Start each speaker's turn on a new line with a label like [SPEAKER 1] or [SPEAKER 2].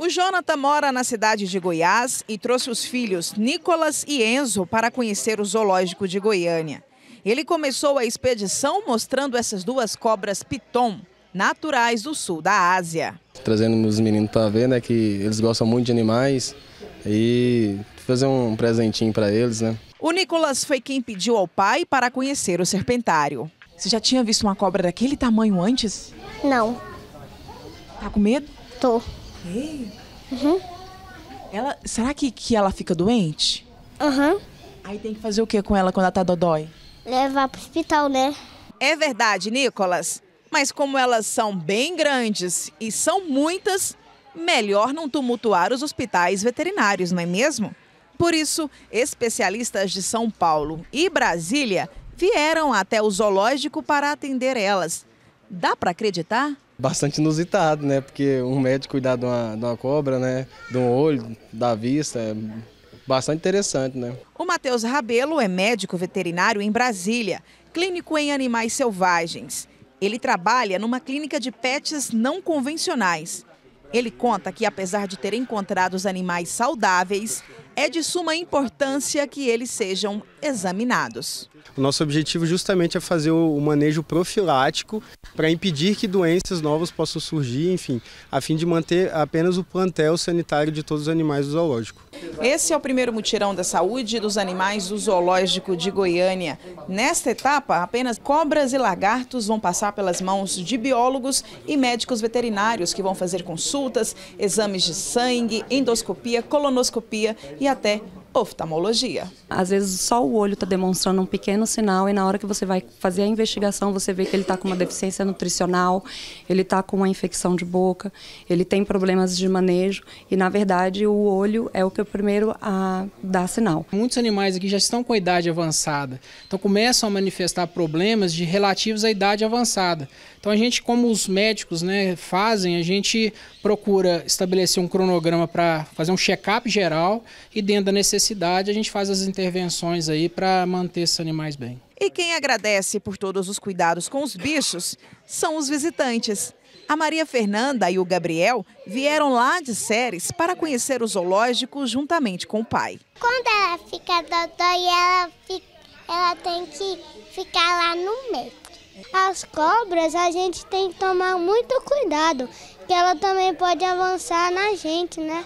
[SPEAKER 1] O Jonathan mora na cidade de Goiás e trouxe os filhos Nicolas e Enzo para conhecer o zoológico de Goiânia. Ele começou a expedição mostrando essas duas cobras piton, naturais do sul da Ásia.
[SPEAKER 2] Trazendo os meninos para ver, né, que eles gostam muito de animais e fazer um presentinho para eles, né?
[SPEAKER 1] O Nicolas foi quem pediu ao pai para conhecer o serpentário. Você já tinha visto uma cobra daquele tamanho antes? Não. Tá com medo? Tô. Uhum. Ela, será que, que ela fica doente? Aham. Uhum. Aí tem que fazer o que com ela quando ela tá dodói? Levar pro hospital, né? É verdade, Nicolas. Mas como elas são bem grandes e são muitas, melhor não tumultuar os hospitais veterinários, não é mesmo? Por isso, especialistas de São Paulo e Brasília vieram até o zoológico para atender elas. Dá para acreditar?
[SPEAKER 2] bastante inusitado, né? Porque um médico cuidar de uma, de uma cobra, né? De um olho, da vista, é bastante interessante, né?
[SPEAKER 1] O Matheus Rabelo é médico veterinário em Brasília, clínico em animais selvagens. Ele trabalha numa clínica de pets não convencionais. Ele conta que, apesar de ter encontrado os animais saudáveis, é de suma importância que eles sejam examinados.
[SPEAKER 2] O nosso objetivo justamente é fazer o manejo profilático para impedir que doenças novas possam surgir, enfim, a fim de manter apenas o plantel sanitário de todos os animais do zoológico.
[SPEAKER 1] Esse é o primeiro mutirão da saúde dos animais do zoológico de Goiânia. Nesta etapa, apenas cobras e lagartos vão passar pelas mãos de biólogos e médicos veterinários que vão fazer consultas, exames de sangue, endoscopia, colonoscopia e até oftalmologia.
[SPEAKER 2] Às vezes só o olho está demonstrando um pequeno sinal e na hora que você vai fazer a investigação você vê que ele está com uma deficiência nutricional, ele está com uma infecção de boca, ele tem problemas de manejo e na verdade o olho é o que é o primeiro a dar sinal. Muitos animais aqui já estão com a idade avançada, então começam a manifestar problemas de relativos à idade avançada. Então a gente, como os médicos né, fazem, a gente procura estabelecer um cronograma para fazer um check-up geral e dentro da necessidade necessidade, a gente faz
[SPEAKER 1] as intervenções aí para manter esses animais bem. E quem agradece por todos os cuidados com os bichos são os visitantes. A Maria Fernanda e o Gabriel vieram lá de Séries para conhecer o zoológico juntamente com o pai. Quando ela fica e ela, fica, ela tem que ficar lá no meio.
[SPEAKER 2] As cobras a gente tem que tomar muito cuidado, que ela também pode avançar na gente, né?